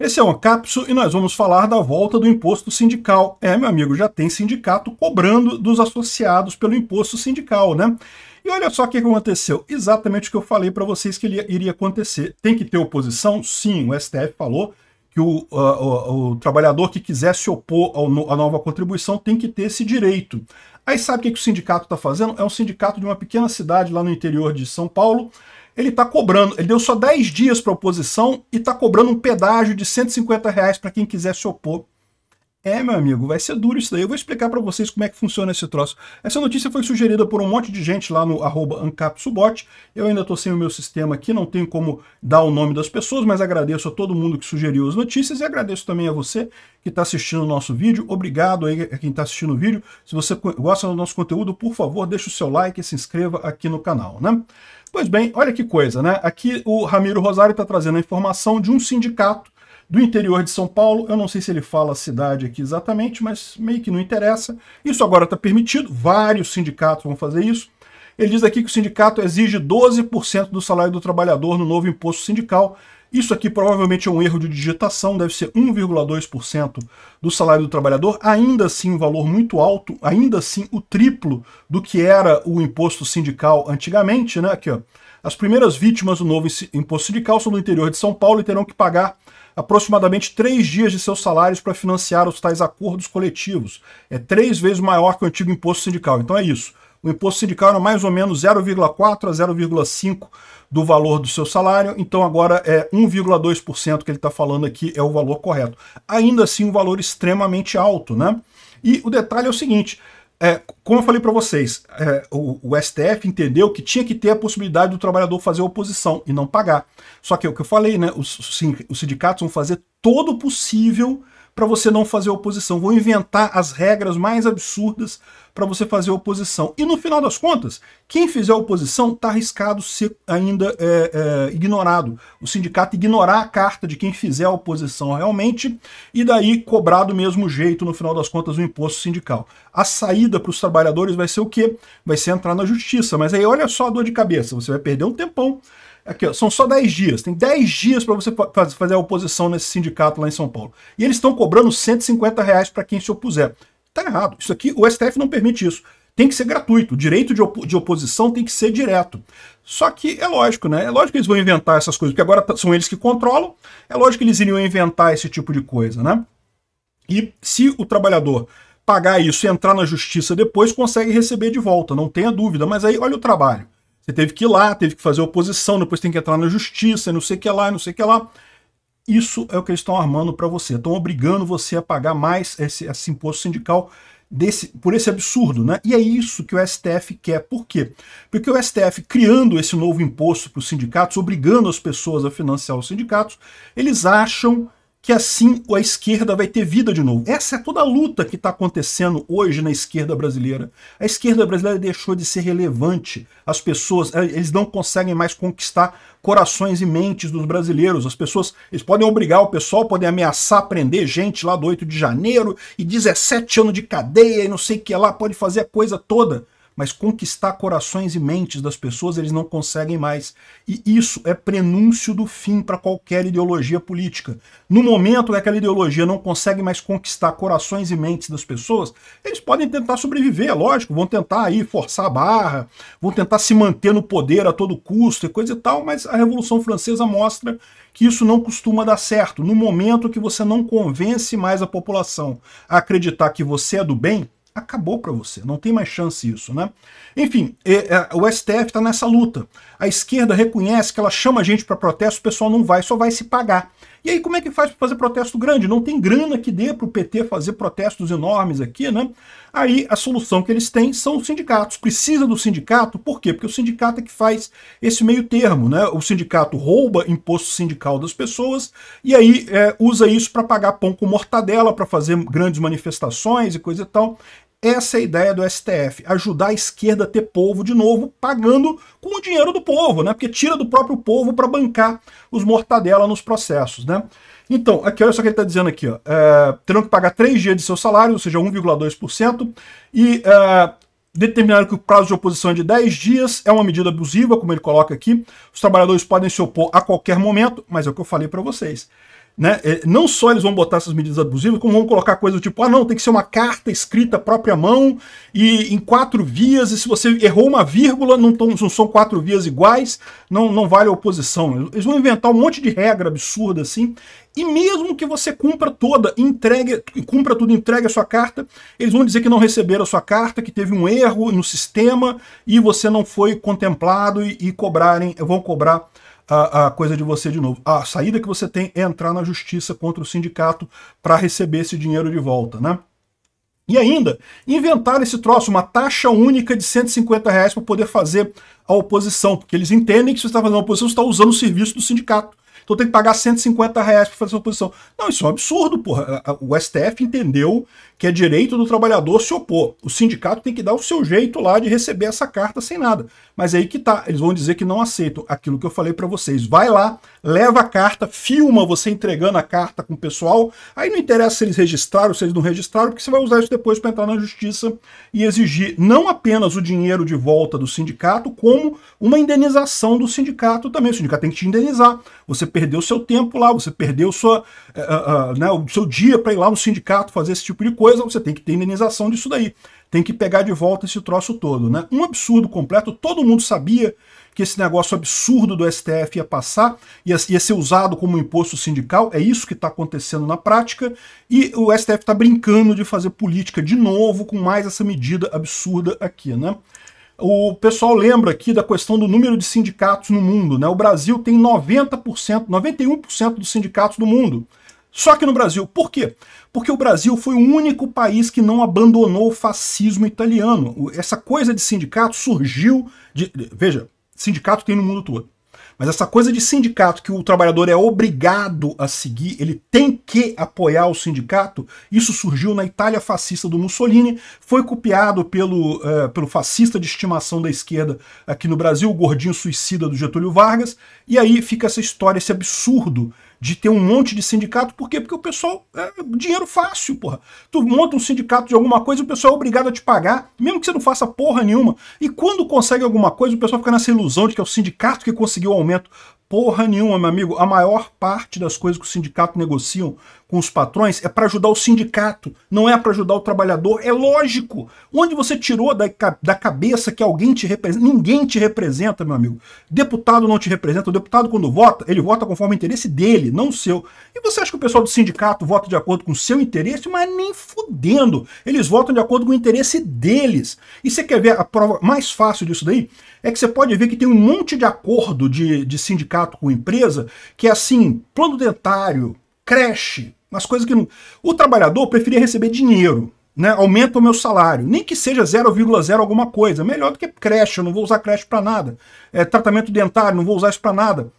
Esse é o Capso e nós vamos falar da volta do imposto sindical. É, meu amigo, já tem sindicato cobrando dos associados pelo imposto sindical, né? E olha só o que aconteceu. Exatamente o que eu falei para vocês que iria acontecer. Tem que ter oposição? Sim, o STF falou que o, uh, o, o trabalhador que quiser se opor à nova contribuição tem que ter esse direito. Aí sabe o que, que o sindicato está fazendo? É um sindicato de uma pequena cidade lá no interior de São Paulo ele está cobrando, ele deu só 10 dias para oposição e está cobrando um pedágio de 150 reais para quem quiser se opor. É, meu amigo, vai ser duro isso daí. Eu vou explicar para vocês como é que funciona esse troço. Essa notícia foi sugerida por um monte de gente lá no AncapSubot. Eu ainda estou sem o meu sistema aqui, não tenho como dar o nome das pessoas, mas agradeço a todo mundo que sugeriu as notícias e agradeço também a você que está assistindo o nosso vídeo. Obrigado aí a quem está assistindo o vídeo. Se você gosta do nosso conteúdo, por favor, deixe o seu like e se inscreva aqui no canal, né? Pois bem, olha que coisa, né? Aqui o Ramiro Rosário está trazendo a informação de um sindicato do interior de São Paulo. Eu não sei se ele fala a cidade aqui exatamente, mas meio que não interessa. Isso agora está permitido, vários sindicatos vão fazer isso. Ele diz aqui que o sindicato exige 12% do salário do trabalhador no novo imposto sindical, isso aqui provavelmente é um erro de digitação, deve ser 1,2% do salário do trabalhador, ainda assim um valor muito alto, ainda assim o triplo do que era o imposto sindical antigamente, né? Aqui, ó. As primeiras vítimas do novo imposto sindical são do interior de São Paulo e terão que pagar aproximadamente três dias de seus salários para financiar os tais acordos coletivos. É três vezes maior que o antigo imposto sindical. Então é isso. O imposto sindical era mais ou menos 0,4 a 0,5 do valor do seu salário, então agora é 1,2% que ele está falando aqui é o valor correto. Ainda assim, um valor extremamente alto, né? E o detalhe é o seguinte, é, como eu falei para vocês, é, o, o, STF entendeu que tinha que ter a possibilidade do trabalhador fazer oposição e não pagar. Só que é o que eu falei, né? Os, os sindicatos vão fazer todo o possível para você não fazer oposição. Vão inventar as regras mais absurdas para você fazer oposição. E no final das contas, quem fizer oposição está arriscado ser ainda é, é, ignorado. O sindicato ignorar a carta de quem fizer a oposição realmente e daí cobrar do mesmo jeito, no final das contas, o imposto sindical. A saída para os trabalhadores vai ser o quê? Vai ser entrar na justiça. Mas aí olha só a dor de cabeça, você vai perder um tempão Aqui, ó, são só 10 dias. Tem 10 dias para você fazer a oposição nesse sindicato lá em São Paulo. E eles estão cobrando 150 reais para quem se opuser. Tá errado. Isso aqui, o STF não permite isso. Tem que ser gratuito. O direito de, op de oposição tem que ser direto. Só que é lógico, né? É lógico que eles vão inventar essas coisas, porque agora tá, são eles que controlam. É lógico que eles iriam inventar esse tipo de coisa, né? E se o trabalhador pagar isso e entrar na justiça depois, consegue receber de volta, não tenha dúvida. Mas aí olha o trabalho. Você teve que ir lá, teve que fazer oposição, depois tem que entrar na justiça, não sei o que lá, não sei o que lá. Isso é o que eles estão armando para você. Estão obrigando você a pagar mais esse, esse imposto sindical desse, por esse absurdo, né? E é isso que o STF quer. Por quê? Porque o STF, criando esse novo imposto para os sindicatos, obrigando as pessoas a financiar os sindicatos, eles acham que assim a esquerda vai ter vida de novo. Essa é toda a luta que está acontecendo hoje na esquerda brasileira. A esquerda brasileira deixou de ser relevante. As pessoas, eh, eles não conseguem mais conquistar corações e mentes dos brasileiros. As pessoas, eles podem obrigar o pessoal, podem ameaçar prender gente lá do 8 de janeiro e 17 anos de cadeia e não sei o que lá, pode fazer a coisa toda mas conquistar corações e mentes das pessoas eles não conseguem mais. E isso é prenúncio do fim para qualquer ideologia política. No momento que aquela ideologia não consegue mais conquistar corações e mentes das pessoas, eles podem tentar sobreviver, é lógico, vão tentar aí forçar a barra, vão tentar se manter no poder a todo custo e coisa e tal, mas a Revolução Francesa mostra que isso não costuma dar certo. No momento que você não convence mais a população a acreditar que você é do bem, acabou para você. Não tem mais chance isso, né? Enfim, é, é, o STF está nessa luta. A esquerda reconhece que ela chama a gente para protesto, o pessoal não vai, só vai se pagar. E aí como é que faz para fazer protesto grande? Não tem grana que dê para o PT fazer protestos enormes aqui, né? Aí a solução que eles têm são os sindicatos. Precisa do sindicato, por quê? Porque o sindicato é que faz esse meio termo, né? O sindicato rouba imposto sindical das pessoas e aí é, usa isso para pagar pão com mortadela, para fazer grandes manifestações e coisa e tal. Essa é a ideia do STF, ajudar a esquerda a ter povo de novo, pagando com o dinheiro do povo, né? Porque tira do próprio povo para bancar os mortadela nos processos, né? Então, aqui, olha só o que ele está dizendo aqui, ó. É, terão que pagar 3 dias de seu salário, ou seja, 1,2%, e é, determinaram que o prazo de oposição é de 10 dias, é uma medida abusiva, como ele coloca aqui. Os trabalhadores podem se opor a qualquer momento, mas é o que eu falei para vocês né? É, não só eles vão botar essas medidas abusivas, como vão colocar coisas tipo, ah, não, tem que ser uma carta escrita à própria mão e em quatro vias, e se você errou uma vírgula, não, tão, não são quatro vias iguais, não, não vale a oposição. Eles vão inventar um monte de regra absurda assim, e mesmo que você cumpra toda, entregue, cumpra tudo, entregue a sua carta, eles vão dizer que não receberam a sua carta, que teve um erro no sistema e você não foi contemplado e, e cobrarem, vão cobrar a, a coisa de você de novo. A saída que você tem é entrar na justiça contra o sindicato para receber esse dinheiro de volta, né? E ainda, inventaram esse troço, uma taxa única de 150 reais para poder fazer a oposição, porque eles entendem que se você está fazendo a oposição, você está usando o serviço do sindicato então tem que pagar 150 reais para fazer sua oposição. Não, isso é um absurdo, porra. O STF entendeu que é direito do trabalhador se opor. O sindicato tem que dar o seu jeito lá de receber essa carta sem nada. Mas aí que tá, eles vão dizer que não aceitam aquilo que eu falei para vocês. Vai lá, leva a carta, filma você entregando a carta com o pessoal. Aí não interessa se eles registraram, se eles não registraram, porque você vai usar isso depois para entrar na justiça e exigir não apenas o dinheiro de volta do sindicato, como uma indenização do sindicato também. O sindicato tem que te indenizar. Você perdeu seu tempo lá, você perdeu sua, uh, uh, né, o seu dia para ir lá no sindicato fazer esse tipo de coisa, você tem que ter indenização disso daí. Tem que pegar de volta esse troço todo. Né? Um absurdo completo, todo mundo sabia que esse negócio absurdo do STF ia passar, ia, ia ser usado como imposto sindical, é isso que está acontecendo na prática, e o STF está brincando de fazer política de novo com mais essa medida absurda aqui, né? O pessoal lembra aqui da questão do número de sindicatos no mundo. Né? O Brasil tem 90%, 91% dos sindicatos do mundo. Só que no Brasil, por quê? Porque o Brasil foi o único país que não abandonou o fascismo italiano. Essa coisa de sindicato surgiu de. Veja, sindicato tem no mundo todo. Mas essa coisa de sindicato que o trabalhador é obrigado a seguir, ele tem que apoiar o sindicato, isso surgiu na Itália fascista do Mussolini, foi copiado pelo, eh, pelo fascista de estimação da esquerda aqui no Brasil, o gordinho suicida do Getúlio Vargas, e aí fica essa história, esse absurdo de ter um monte de sindicato. Por quê? Porque o pessoal. É dinheiro fácil, porra. Tu monta um sindicato de alguma coisa, o pessoal é obrigado a te pagar, mesmo que você não faça porra nenhuma. E quando consegue alguma coisa, o pessoal fica nessa ilusão de que é o sindicato que conseguiu o aumento porra nenhuma, meu amigo. A maior parte das coisas que o sindicato negociam com os patrões é para ajudar o sindicato, não é para ajudar o trabalhador. É lógico. Onde você tirou da, da cabeça que alguém te representa? Ninguém te representa, meu amigo. Deputado não te representa. O deputado, quando vota, ele vota conforme o interesse dele, não o seu. E você acha que o pessoal do sindicato vota de acordo com o seu interesse? Mas nem fudendo. Eles votam de acordo com o interesse deles. E você quer ver a prova mais fácil disso daí? É que você pode ver que tem um monte de acordo de, de sindicato sindicato com empresa, que é assim, plano dentário, creche, umas coisas que não... O trabalhador preferia receber dinheiro, né? Aumenta o meu salário, nem que seja 0,0 alguma coisa, melhor do que creche, eu não vou usar creche para nada. É, tratamento dentário, não vou usar isso para nada.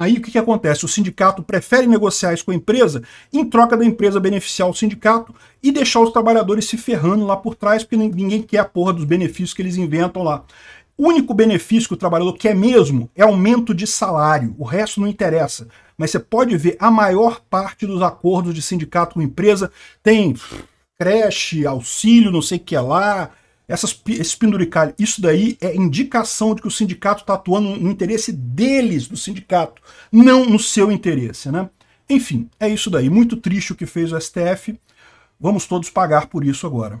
Aí o que, que acontece? O sindicato prefere negociar isso com a empresa em troca da empresa beneficiar o sindicato e deixar os trabalhadores se ferrando lá por trás, porque ninguém quer a porra dos benefícios que eles inventam lá. O único benefício que o trabalhador quer mesmo é aumento de salário. O resto não interessa. Mas você pode ver, a maior parte dos acordos de sindicato com empresa tem creche, auxílio, não sei o que é lá, essas, esses penduricalhos. Isso daí é indicação de que o sindicato está atuando no interesse deles, do sindicato, não no seu interesse, né? Enfim, é isso daí. Muito triste o que fez o STF. Vamos todos pagar por isso agora.